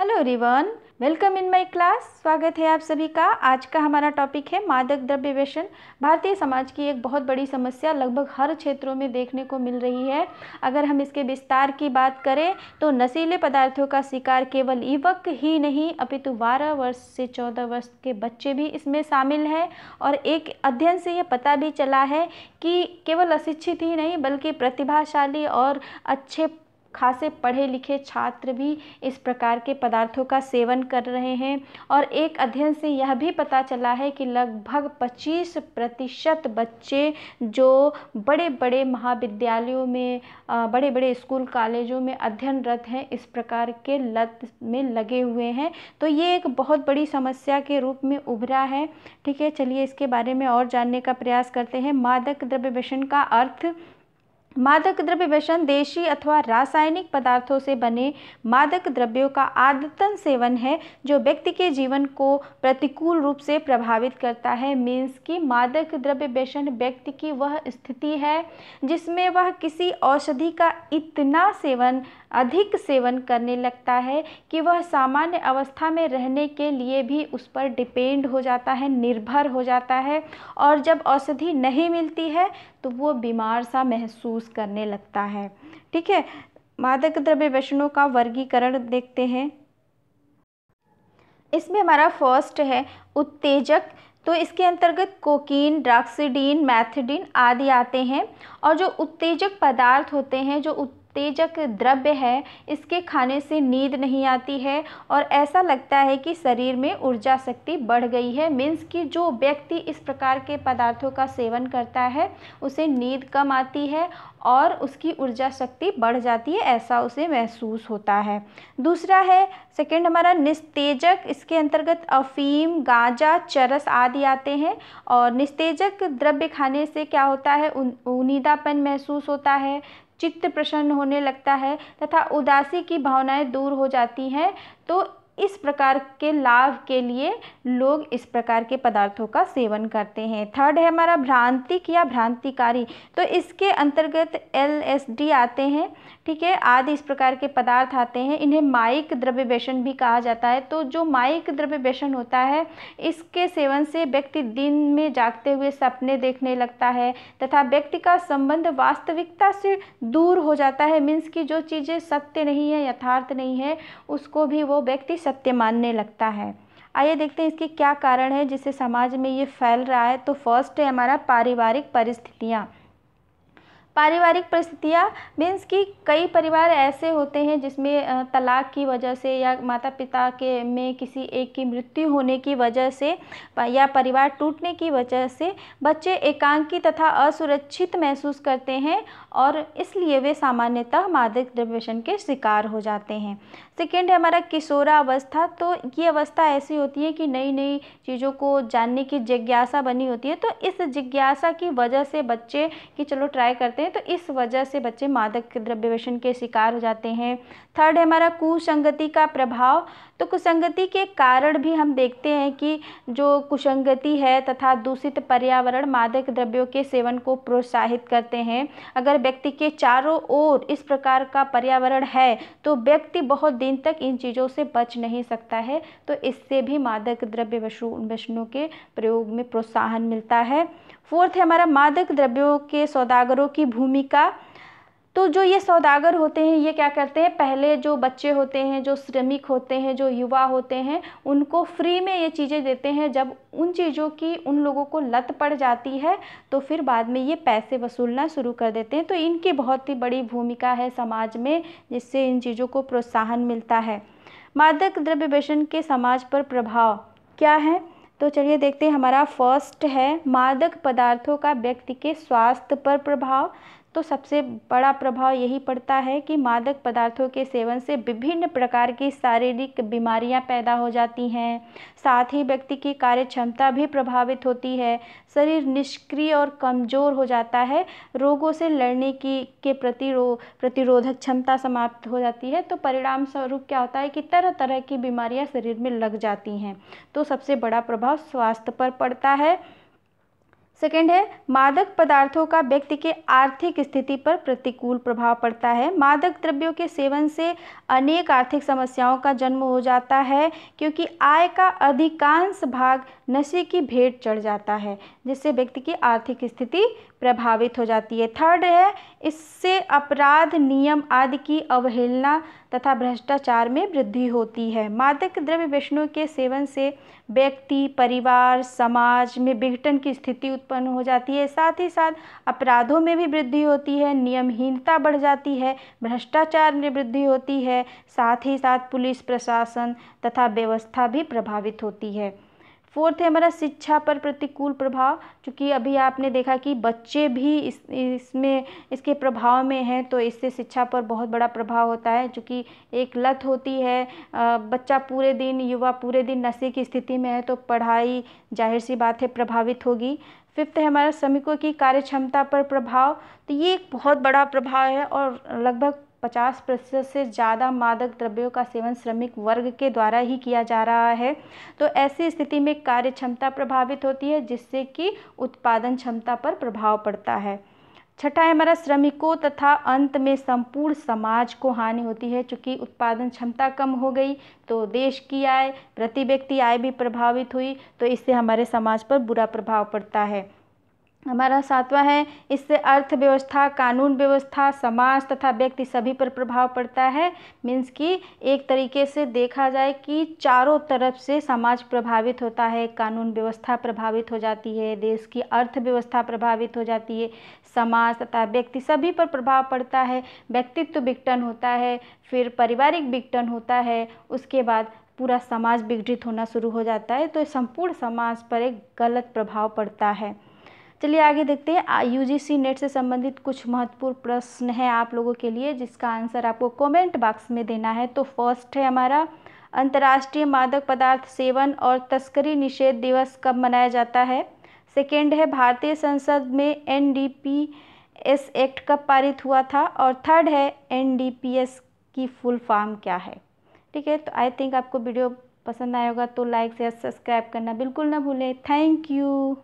hello रिवन welcome in my class स्वागत है आप सभी का आज का हमारा टॉपिक है मादक द्रव्य व्यसन भारतीय समाज की एक बहुत बड़ी समस्या लगभग हर क्षेत्रों में देखने को मिल रही है अगर हम इसके विस्तार की बात करें तो नशीले पदार्थों का शिकार केवल युवक ही नहीं अपितु बारह वर्ष से चौदह वर्ष के बच्चे भी इसमें शामिल हैं और एक अध्ययन से यह पता भी चला है कि केवल अशिक्षित ही नहीं बल्कि प्रतिभाशाली और अच्छे खासे पढ़े लिखे छात्र भी इस प्रकार के पदार्थों का सेवन कर रहे हैं और एक अध्ययन से यह भी पता चला है कि लगभग 25 प्रतिशत बच्चे जो बड़े बड़े महाविद्यालयों में बड़े बड़े स्कूल कॉलेजों में अध्ययनरत हैं इस प्रकार के लत में लगे हुए हैं तो ये एक बहुत बड़ी समस्या के रूप में उभरा है ठीक है चलिए इसके बारे में और जानने का प्रयास करते हैं मादक द्रव्य व्यसन का अर्थ मादक द्रव्य व्यसन देशी अथवा रासायनिक पदार्थों से बने मादक द्रव्यों का आदतन सेवन है जो व्यक्ति के जीवन को प्रतिकूल रूप से प्रभावित करता है मीन्स कि मादक द्रव्य व्यसन व्यक्ति की वह स्थिति है जिसमें वह किसी औषधि का इतना सेवन अधिक सेवन करने लगता है कि वह सामान्य अवस्था में रहने के लिए भी उस पर डिपेंड हो जाता है निर्भर हो जाता है और जब औषधि नहीं मिलती है तो वो बीमार सा महसूस महसूस करने लगता है ठीक है मादक द्रव्य व्यसनों का वर्गीकरण देखते हैं इसमें हमारा फर्स्ट है उत्तेजक तो इसके अंतर्गत कोकीन ड्राक्सीडीन मैथडीन आदि आते हैं और जो उत्तेजक पदार्थ होते हैं जो उत उत्तेजक द्रव्य है इसके खाने से नींद नहीं आती है और ऐसा लगता है कि शरीर में ऊर्जा शक्ति बढ़ गई है मीन्स कि जो व्यक्ति इस प्रकार के पदार्थों का सेवन करता है उसे नींद कम आती है और उसकी ऊर्जा शक्ति बढ़ जाती है ऐसा उसे महसूस होता है दूसरा है सेकंड हमारा निस्तेजक इसके अंतर्गत अफीम गांजा चरस आदि आते हैं और निस्तेजक द्रव्य खाने से क्या होता है उन महसूस होता है चित्त प्रसन्न होने लगता है तथा उदासी की भावनाएँ दूर हो जाती हैं तो इस प्रकार के लाभ के लिए लोग इस प्रकार के पदार्थों का सेवन करते हैं थर्ड है हमारा भ्रांतिक या भ्रांतिकारी तो इसके अंतर्गत एल आते हैं ठीक है आदि इस प्रकार के पदार्थ आते हैं इन्हें माइक द्रव्य व्यसन भी कहा जाता है तो जो माइक द्रव्य व्यसन होता है इसके सेवन से व्यक्ति दिन में जागते हुए सपने देखने लगता है तथा व्यक्ति का संबंध वास्तविकता से दूर हो जाता है मीन्स की जो चीज़ें सत्य नहीं है यथार्थ नहीं है उसको भी वो व्यक्ति सत्य मानने लगता है आइए देखते हैं इसके क्या कारण है जिससे समाज में ये फैल रहा है तो फर्स्ट है हमारा पारिवारिक परिस्थितियाँ पारिवारिक परिस्थितियाँ मीन्स कि कई परिवार ऐसे होते हैं जिसमें तलाक की वजह से या माता पिता के में किसी एक की मृत्यु होने की वजह से या परिवार टूटने की वजह से बच्चे एकांकी तथा असुरक्षित महसूस करते हैं और इसलिए वे सामान्यतः मादक डिप्रेशन के शिकार हो जाते हैं सेकेंड है हमारा किशोरा अवस्था तो ये अवस्था ऐसी होती है कि नई नई चीज़ों को जानने की जिज्ञासा बनी होती है तो इस जिज्ञासा की वजह से बच्चे कि चलो ट्राई करते हैं हैं तो इस वजह से बच्चे मादक द्रव्य व्यसन के शिकार हो जाते हैं थर्ड है हमारा कुसंगति का प्रभाव तो कुसंगति के कारण भी हम देखते हैं कि जो कुसंगति है तथा दूषित पर्यावरण मादक द्रव्यों के सेवन को प्रोत्साहित करते हैं अगर व्यक्ति के चारों ओर इस प्रकार का पर्यावरण है तो व्यक्ति बहुत दिन तक इन चीज़ों से बच नहीं सकता है तो इससे भी मादक द्रव्य व्यसनों के प्रयोग में प्रोत्साहन मिलता है फोर्थ है हमारा मादक द्रव्यों के सौदागरों की भूमिका तो जो ये सौदागर होते हैं ये क्या करते हैं पहले जो बच्चे होते हैं जो श्रमिक होते हैं जो युवा होते हैं उनको फ्री में ये चीज़ें देते हैं जब उन चीज़ों की उन लोगों को लत पड़ जाती है तो फिर बाद में ये पैसे वसूलना शुरू कर देते हैं तो इनकी बहुत ही बड़ी भूमिका है समाज में जिससे इन चीज़ों को प्रोत्साहन मिलता है मादक द्रव्य व्यसन के समाज पर प्रभाव क्या है तो चलिए देखते हैं हमारा फर्स्ट है मादक पदार्थों का व्यक्ति के स्वास्थ्य पर प्रभाव तो सबसे बड़ा प्रभाव यही पड़ता है कि मादक पदार्थों के सेवन से विभिन्न प्रकार की शारीरिक बीमारियां पैदा हो जाती हैं साथ ही व्यक्ति की कार्य क्षमता भी प्रभावित होती है शरीर निष्क्रिय और कमज़ोर हो जाता है रोगों से लड़ने की के प्रतिरो प्रतिरोधक क्षमता समाप्त हो जाती है तो परिणाम स्वरूप क्या होता है कि तरह तरह की बीमारियाँ शरीर में लग जाती हैं तो सबसे बड़ा प्रभाव स्वास्थ्य पर पड़ता है सेकेंड है मादक पदार्थों का व्यक्ति के आर्थिक स्थिति पर प्रतिकूल प्रभाव पड़ता है मादक द्रव्यों के सेवन से अनेक आर्थिक समस्याओं का जन्म हो जाता है क्योंकि आय का अधिकांश भाग नशे की भेंट चढ़ जाता है जिससे व्यक्ति की आर्थिक स्थिति प्रभावित हो जाती है थर्ड है इससे अपराध नियम आदि की अवहेलना तथा भ्रष्टाचार में वृद्धि होती है मादक द्रव्य विष्णु के सेवन से व्यक्ति परिवार समाज में विघटन की स्थिति उत्पन्न हो जाती है साथ ही साथ अपराधों में भी वृद्धि होती है नियमहीनता बढ़ जाती है भ्रष्टाचार में वृद्धि होती है साथ ही साथ पुलिस प्रशासन तथा व्यवस्था भी प्रभावित होती है फोर्थ है हमारा शिक्षा पर प्रतिकूल प्रभाव चूँकि अभी आपने देखा कि बच्चे भी इस इसमें इसके प्रभाव में हैं तो इससे शिक्षा पर बहुत बड़ा प्रभाव होता है चूँकि एक लत होती है बच्चा पूरे दिन युवा पूरे दिन नशे की स्थिति में है तो पढ़ाई जाहिर सी बात है प्रभावित होगी फिफ्थ है हमारा श्रमिकों की कार्य क्षमता पर प्रभाव तो ये एक बहुत बड़ा प्रभाव है और लगभग पचास प्रतिशत से ज़्यादा मादक द्रव्यों का सेवन श्रमिक वर्ग के द्वारा ही किया जा रहा है तो ऐसी स्थिति में कार्य क्षमता प्रभावित होती है जिससे कि उत्पादन क्षमता पर प्रभाव पड़ता है छठा है हमारा श्रमिकों तथा अंत में संपूर्ण समाज को हानि होती है चूँकि उत्पादन क्षमता कम हो गई तो देश की आय प्रति व्यक्ति आय भी प्रभावित हुई तो इससे हमारे समाज पर बुरा प्रभाव पड़ता है हमारा सातवां है इससे अर्थव्यवस्था कानून व्यवस्था समाज तथा व्यक्ति सभी पर प्रभाव पड़ता है मीन्स कि एक तरीके से देखा जाए कि चारों तरफ से समाज प्रभावित होता है कानून व्यवस्था प्रभावित हो जाती है देश की अर्थव्यवस्था प्रभावित हो जाती है समाज तथा व्यक्ति सभी पर प्रभाव पड़ता है व्यक्तित्व विघटन होता है फिर पारिवारिक विघटन होता है उसके बाद पूरा समाज विघटित होना शुरू हो जाता है तो संपूर्ण समाज पर एक गलत प्रभाव पड़ता है चलिए आगे देखते हैं यूजीसी नेट से संबंधित कुछ महत्वपूर्ण प्रश्न है आप लोगों के लिए जिसका आंसर आपको कमेंट बॉक्स में देना है तो फर्स्ट है हमारा अंतर्राष्ट्रीय मादक पदार्थ सेवन और तस्करी निषेध दिवस कब मनाया जाता है सेकेंड है भारतीय संसद में एन एस एक्ट कब पारित हुआ था और थर्ड है एन की फुल फॉर्म क्या है ठीक है तो आई थिंक आपको वीडियो पसंद आया होगा तो लाइक शेयर सब्सक्राइब करना बिल्कुल ना भूलें थैंक यू